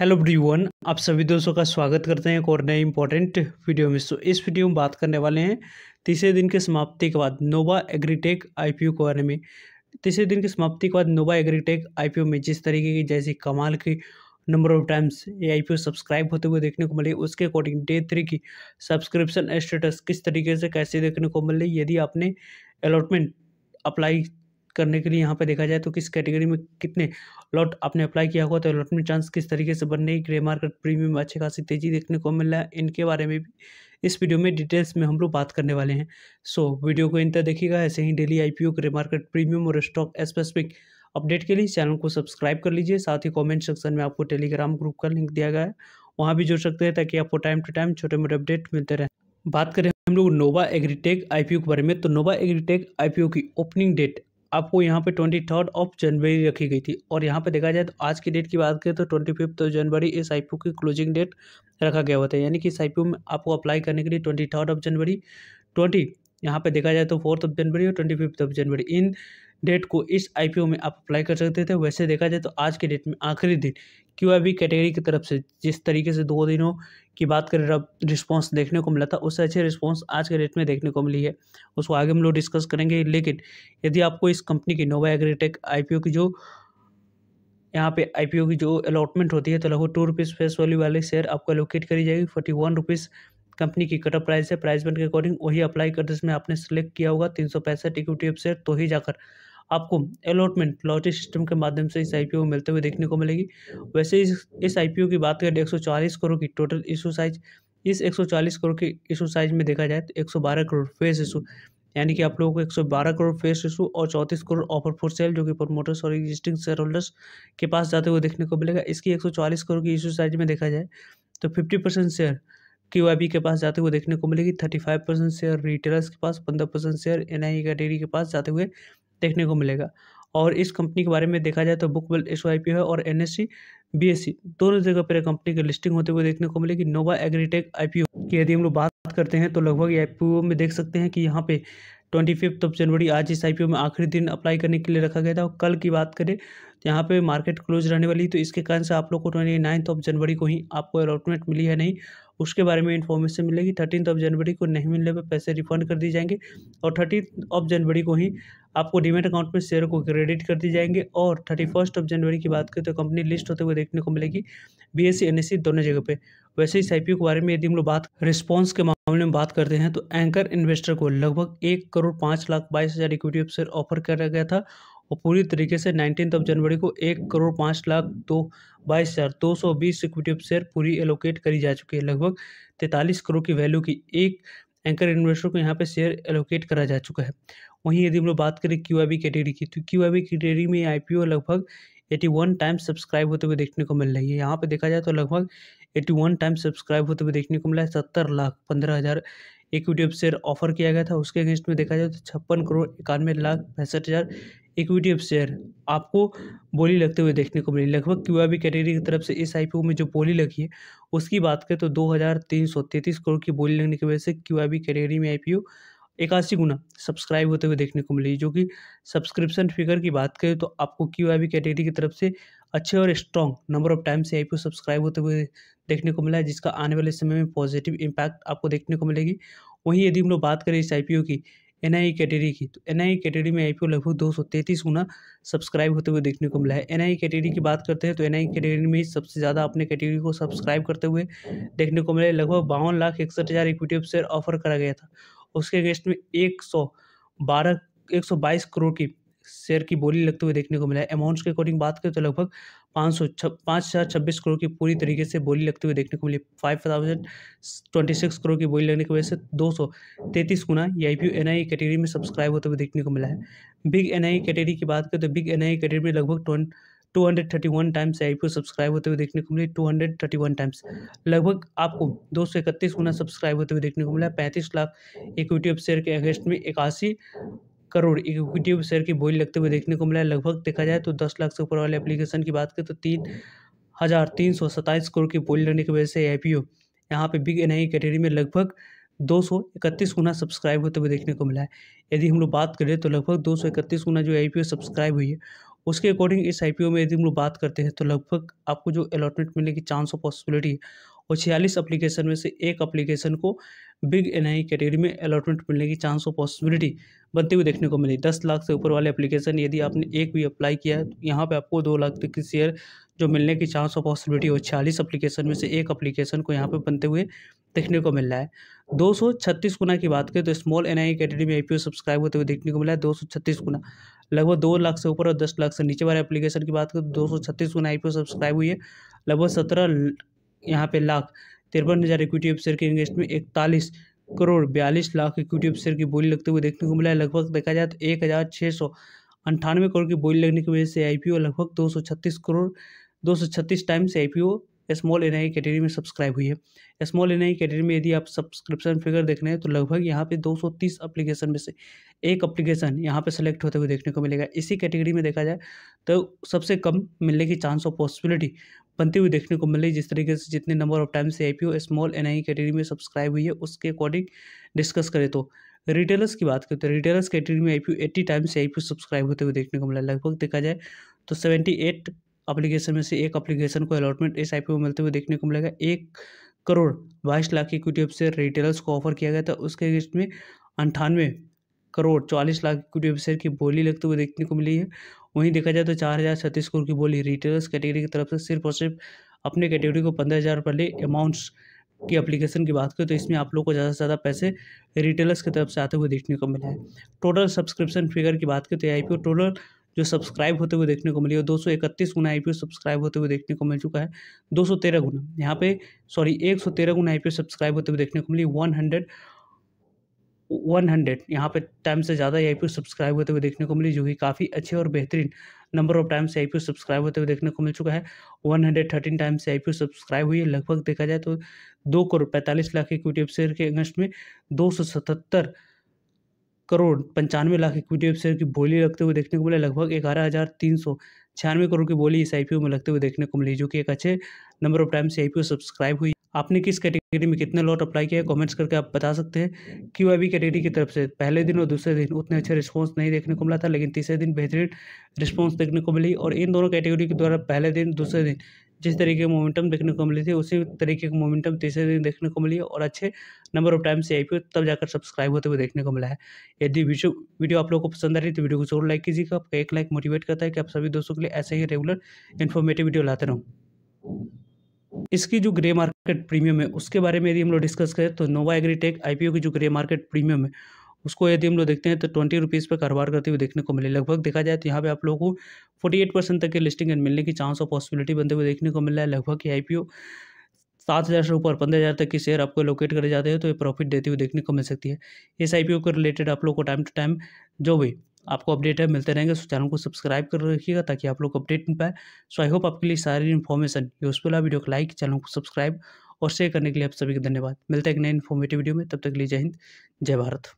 hello everyone आप सभी दोस्तों का स्वागत करते हैं एक और नए इम्पॉर्टेंट वीडियो में तो इस वीडियो में बात करने वाले हैं तीसरे दिन के समाप्ति के बाद नोवा एग्रीटेक आईपीओ के बारे में तीसरे दिन की समाप्ति के बाद नोवा एग्रीटेक आईपीओ में जिस तरीके की जैसी कमाल की नंबर ऑफ टाइम्स ये आई सब्सक्राइब होते हुए देखने को मिले उसके अकॉर्डिंग डे थ्री की सब्सक्रिप्शन स्टेटस किस तरीके से कैसे देखने को मिले यदि आपने अलॉटमेंट अप्लाई करने के लिए यहाँ पर देखा जाए तो किस कैटेगरी में कितने लॉट आपने अप्लाई किया हुआ तो लॉट में चांस किस तरीके से बनने ग्रे मार्केट प्रीमियम अच्छे अच्छी खासी तेज़ी देखने को मिल रहा है इनके बारे में भी इस वीडियो में डिटेल्स में हम लोग बात करने वाले हैं सो वीडियो को इन तक देखिएगा ऐसे ही daily I grey market premium और स्टॉक स्पेसिफिक अपडेट के लिए चैनल को सब्सक्राइब कर लीजिए साथ ही कॉमेंट सेक्शन में आपको टेलीग्राम ग्रुप का लिंक दिया गया है वहाँ भी जुड़ सकते हैं ताकि आपको टाइम टू टाइम छोटे मोटे अपडेट मिलते रहें बात करें हम लोग नोवा एग्रीटेक आईपीओ के बारे में तो नोवा एग्रीटेक आईपीओ की ओपनिंग डेट आपको यहाँ पे ट्वेंटी थर्ड ऑफ जनवरी रखी गई थी और यहाँ पे देखा जाए तो आज की डेट की बात करें तो ट्वेंटी फिफ्थ जनवरी इस आई की क्लोजिंग डेट रखा गया होता है यानी कि इस आई में आपको अप्लाई करने के लिए twenty third of January twenty यहाँ पे देखा जाए तो फोर्थ ऑफ जनवरी और ट्वेंटी फिफ्थ ऑफ जनवरी इन डेट को इस आई में आप अप्लाई कर सकते थे वैसे देखा जाए तो आज के डेट में आखिरी दिन क्यू आई बी कैटेगरी की तरफ से जिस तरीके से दो दिनों की बात करें रिस्पॉन्स देखने को मिला था उससे अच्छे रिस्पॉन्स आज के डेट में देखने को मिली है उसको आगे हम लोग डिस्कस करेंगे लेकिन यदि आपको इस कंपनी की नोवा एग्रीटेक आई की जो यहाँ पे आई की जो अलॉटमेंट होती है तो लगभग टू रुपीज़ फेस वैल्यू वाले शेयर आपको एलोकेट करी जाएगी फोर्टी वन रुपीज़ कंपनी की कटअप प्राइस है प्राइस बैंड के अकॉर्डिंग वही अप्लाई कर जिसमें आपने सेलेक्ट किया होगा तीन सौ पैंसठ इक्विटी शेयर तो ही जाकर आपको अलॉटमेंट लॉटरी सिस्टम के माध्यम से इस आई को मिलते हुए देखने को मिलेगी वैसे इस इस आई की बात करें एक करोड़ की टोटल इशू साइज इस 140 करोड़ के इशू साइज में देखा जाए तो 112 करोड़ फेस इशू यानी कि आप लोगों को 112 करोड़ फेस इशू और चौंतीस करोड़ ऑफर फॉर सेल जो कि प्रमोटर्स और एग्जिस्टिंग शेयर होल्डर्स के पास जाते हुए देखने को मिलेगा इसकी 140 करोड़ की इशू साइज में देखा जाए तो 50 परसेंट शेयर क्यू के पास जाते हुए देखने को मिलेगी thirty five percent share retailers के पास पंद्रह परसेंट शेयर एन आई का के पास जाते हुए देखने को मिलेगा और इस कंपनी के बारे में देखा जाए तो book well S Y P है और N S C B S C दोनों जगह पर कंपनी की लिस्टिंग होते हुए देखने को मिलेगी नोवा एग्रीटेक आई पी ओ की यदि हम लोग बात करते हैं तो लगभग आई पी ओ में देख सकते हैं कि यहाँ पे ट्वेंटी फिफ्थ ऑफ जनवरी आज इस आई पी ओ में आखिरी दिन अप्लाई करने के लिए रखा गया था और कल की बात करें तो यहाँ पे मार्केट क्लोज रहने वाली तो इसके कारण से आप लोग को ट्वेंटी नाइन्थ ऑफ जनवरी को ही आपको अलॉटमेंट मिली है नहीं उसके बारे में इन्फॉर्मेशन मिलेगी थर्टीन ऑफ जनवरी को नहीं मिलने पर पैसे रिफंड कर दिए जाएंगे और थर्टीन ऑफ जनवरी को ही आपको डिमेट अकाउंट में शेयर को क्रेडिट कर दिए जाएंगे और थर्टी फर्स्ट ऑफ जनवरी की बात करें तो कंपनी लिस्ट होते हुए देखने को मिलेगी बी एस सी दोनों जगह पे वैसे इस आई के बारे में यदि हम लोग बात रिस्पॉन्स के मामले में बात करते हैं तो एंकर इन्वेस्टर को लगभग एक करोड़ पाँच लाख बाईस हज़ार इक्विटी शेयर ऑफर करा गया था और पूरी तरीके से नाइनटीन ऑफ जनवरी को एक करोड़ पाँच लाख दो बाईस हज़ार दो सौ बीस इक्विटी शेयर पूरी एलोकेट करी जा चुकी है लगभग तैंतालीस करोड़ की वैल्यू की एक एंकर इन्वेस्टर को यहाँ पे शेयर एलोकेट करा जा चुका है वहीं यदि हम लोग बात करें क्यू आई कैटेगरी की तो क्यू आई कैटेगरी में आई लगभग एटी वन टाइम्स सब्सक्राइब होते हुए देखने को मिल रही है यहाँ पे देखा जाए तो लगभग एटी वन टाइम्स सब्सक्राइब होते हुए देखने को मिला है सत्तर लाख पंद्रह हज़ार इक्विटी शेयर ऑफर किया गया था उसके अगेंस्ट में देखा जाए तो छप्पन करोड़ इक्यानवे लाख पैंसठ हज़ार इक्विटी ऑफ शेयर आपको बोली लगते हुए देखने को मिली लगभग क्यू आई कैटेगरी की तरफ से इस आई में जो बोली लगी है उसकी बात करें तो दो हज़ार तीन सौ तैंतीस करोड़ की बोली लगने की वजह से क्यू आई कैटेगरी में आई पी इक्यासी गुना सब्सक्राइब होते हुए देखने को मिली जो कि सब्सक्रिप्शन फिगर की बात करें तो आपको क्यू आई कैटेगरी की तरफ से अच्छे और स्ट्रॉन्ग नंबर ऑफ टाइम से आई सब्सक्राइब होते हुए देखने को मिला है जिसका आने वाले समय में पॉजिटिव इम्पैक्ट आपको देखने को मिलेगी वहीं यदि हम लोग बात करें इस आई की एन आई कैटेगरी की तो एन आई कैटेगरी में आई लगभग दो सौ तैंतीस गुना सब्सक्राइब होते हुए देखने को मिला है एन आई कैटेगरी की बात करते हैं तो एन आई कैटेगरी में ही सबसे ज़्यादा अपने कैटेगरी को सब्सक्राइब करते हुए देखने को मिला है लगभग बावन लाख इकसठ हज़ार इक्विटी शेयर ऑफर करा गया था उसके अगेंस्ट में एक सौ बारह एक सौ बाईस करोड़ की शेयर की बोली लगते हुए देखने को मिला है अमाउंट्स के अकॉर्डिंग बात करें तो लगभग पाँच सौ पाँच हज़ार छब्बीस करोड़ की पूरी तरीके से बोली लगते हुए देखने को मिली five thousand twenty six crore की बोली लगने की वजह से दो सौ तैंतीस गुना ये I P N I category में सब्सक्राइब होते हुए देखने को मिला है बिग एन आई कैटेगरी की बात करें तो बिग एन आई कैटेगरी में लगभग twenty two hundred thirty one times I P O subscribe होते हुए देखने को मिली two hundred thirty one times लगभग आपको दो सौ इकतीस गुना सब्सक्राइब होते हुए देखने को मिला पैंतीस लाख इक्विटी ऑफ शेयर के अगेंस्ट में इक्यासी करोड़ इक्विटी शेयर की बोली लगते हुए देखने को मिला है लगभग देखा जाए तो दस लाख से ऊपर वाले एप्लीकेशन की बात करें तो तीन हज़ार तीन सौ सत्ताईस करोड़ की बोली लगने की वजह से आई पी ओ यहाँ पर बिग एन आई कैटेगरी में लगभग दो सौ इकतीस गुना सब्सक्राइब होते हुए देखने को मिला है यदि हम लोग बात करें तो लगभग दो सौ इकतीस गुना जो आई पी ओ सब्सक्राइब हुई है उसके अकॉर्डिंग इस आई पी ओ में यदि हम लोग बात करते हैं तो लगभग आपको जो अलॉटमेंट मिलने की चांस ऑफ पॉसिबिलिटी है और छियालीस अप्लीकेशन में से एक अप्लीकेशन को बिग एन आई कैटेगरी में अलॉटमेंट मिलने की चांस ऑफ पॉसिबिलिटी बनते हुए देखने को मिली दस लाख से ऊपर वाले एप्लीकेशन यदि आपने एक भी अप्लाई किया है तो यहाँ पर आपको दो लाख तक की शेयर जो मिलने की चांस ऑफ पॉसिबिलिटी हो छियालीस अप्लीकेशन में से एक अप्लीकेशन को यहाँ पर बनते हुए देखने को मिल रहा है दो सौ छत्तीस गुना की बात करें तो स्मॉल एन आई कैटेगरी में आई सब्सक्राइब होते हुए देखने को मिला है दो सौ छत्तीस गुना लगभग दो लाख से ऊपर और दस लाख से नीचे वाले एप्लीकेशन की बात करें तो दो सौ छत्तीस गुना आई सब्सक्राइब हुई है लगभग सत्रह यहाँ पे लाख तिरपन हज़ार इक्विटी ऑफिसर के इंगेस्ट में इकतालीस करोड़ बयालीस लाख इक्विटी ऑफिसर की बोली लगते हुए देखने को मिला है लगभग देखा जाए तो एक हज़ार छः सौ अंठानवे करोड़ की बोली लगने की वजह से आई लगभग दो सौ छत्तीस करोड़ दो सौ छत्तीस टाइम से IPO small N I category में सब्सक्राइब हुई है स्मॉल एन आई कैटेगरी में यदि आप सब्सक्रिप्शन फिगर देख रहे हैं तो लगभग यहाँ पे 230 एप्लीकेशन में से एक एप्लीकेशन यहाँ पे सेलेक्ट होते हुए देखने को मिलेगा इसी कैटेगरी में देखा जाए तो सबसे कम मिलने की चांस ऑफ पॉसिबिलिटी बनती हुई देखने को मिल रही जिस तरीके से जितने number of times I P small N I category में सब्सक्राइब हुई है उसके अकॉर्डिंग डिस्कस करें तो रिटेलर्स की बात करें तो रिटेलर्स कैटेगरी में I P eighty times I P subscribe होते हुए देखने को मिला लगभग देखा जाए तो सेवेंटी एट अप्लीकेशन में से एक अप्लीकेशन को अलॉटमेंट इस आई पी मिलते हुए देखने को मिलेगा एक करोड़ बाईस लाख की इक्विटी से रिटेलर्स को ऑफर किया गया था उसके अगेंस्ट में अंठानवे करोड़ चालीस लाख इक्विटी शेयर की बोली लगते हुए देखने को मिली है वहीं देखा जाए तो चार हज़ार छत्तीस करोड़ की बोली रिटेलर्स कैटेगरी की तरफ से सिर्फ और सिर्फ अपने कैटेगरी को पंद्रह हज़ार रुपये अमाउंट्स की एप्लीकेशन की बात करें तो इसमें आप लोग को ज़्यादा से ज़्यादा पैसे रिटेलर्स की तरफ से आते हुए देखने को मिले हैं टोटल सब्सक्रिप्शन फिगर की बात करें तो आई टोटल जो सब्सक्राइब होते हुए देखने को मिली है दो सौ इकतीस गुना आई सब्सक्राइब होते हुए देखने को मिल चुका है दो सौ तेरह गुना यहाँ पे सॉरी एक सौ तेरह गुना आई सब्सक्राइब होते हुए देखने को मिली वन हंड्रेड वन हंड्रेड यहाँ पर टाइम से ज़्यादा ए आई सब्सक्राइब होते हुए देखने को मिली जो कि काफ़ी अच्छे और बेहतरीन number of times I P subscribe होते हुए देखने को मिल चुका है one hundred thirteen times I P subscribe हुई है लगभग देखा जाए तो दो करोड़ पैंतालीस लाख इक्विटी शेयर के अगस्त में दो सौ सतहत्तर करोड़ पंचानवे लाख इक्विटी शेयर की बोली लगते हुए देखने को मिले लगभग ग्यारह हज़ार तीन सौ छियानवे करोड़ की बोली इस आई में लगते हुए देखने को मिली जो कि एक अच्छे number of times I P subscribe हुई आपने किस कैटेगरी में कितने लॉट अप्लाई किया है कमेंट्स करके आप बता सकते हैं क्यू आई कैटेगरी की तरफ से पहले दिन और दूसरे दिन उतने अच्छे रिस्पॉन्स नहीं देखने को मिला था लेकिन तीसरे दिन बेहतरीन रिस्पॉन्स देखने को मिली और इन दोनों कैटेगरी के द्वारा पहले दिन दूसरे दिन जिस तरीके की मोमेंटम देखने को मिली थी उसी तरीके की मोमेंटम तीसरे दिन देखने को मिली और अच्छे नंबर ऑफ टाइम से आई तब जाकर सब्सक्राइब होते हुए देखने को मिला है यदि वीडियो आप लोगों को पसंद आ रही तो वीडियो को जरूर लाइक कीजिएगा आपका एक लाइक मोटिवेट करता है कि आप सभी दोस्तों के लिए ऐसे ही रेगुलर इन्फॉर्मेटिव वीडियो लाते रहूँ इसकी जो ग्रे मार्केट प्रीमियम है उसके बारे में यदि हम लोग डिस्कस करें तो नोवा एग्रीटेक आई की जो ग्रे मार्केट प्रीमियम है उसको यदि हम लोग देखते हैं तो ट्वेंटी रुपीज़ पर कारोबार करते हुए देखने को मिले लगभग देखा जाए तो यहाँ पे आप लोगों को फोर्टी एट परसेंट तक के लिस्टिंग मिलने की चांस और पॉसिबिलिटी बनते हुए देखने को मिल रहा है लगभग ये आईपीओ सात हज़ार से ऊपर पंद्रह हज़ार तक की शेयर आपको लोकेट करे जाते हैं तो ये प्रॉफिट देते हुए देखने को मिल सकती है इस ओ के रिलेटेड आप लोग को टाइम टू टाइम जो भी आपको अपडेट है मिलते रहेंगे सो तो चैनल को सब्सक्राइब कर रखिएगा ताकि आप लोग अपडेट मिल पाए सो आई होप आपके लिए सारी इन्फॉर्मेशन यूजफुल है वीडियो को लाइक चैनल को सब्सक्राइब और शेयर करने के लिए आप सभी का धन्यवाद मिलते हैं एक नए इन्फॉर्मेटिव वीडियो में तब तक लिए जय हिंद जय भारत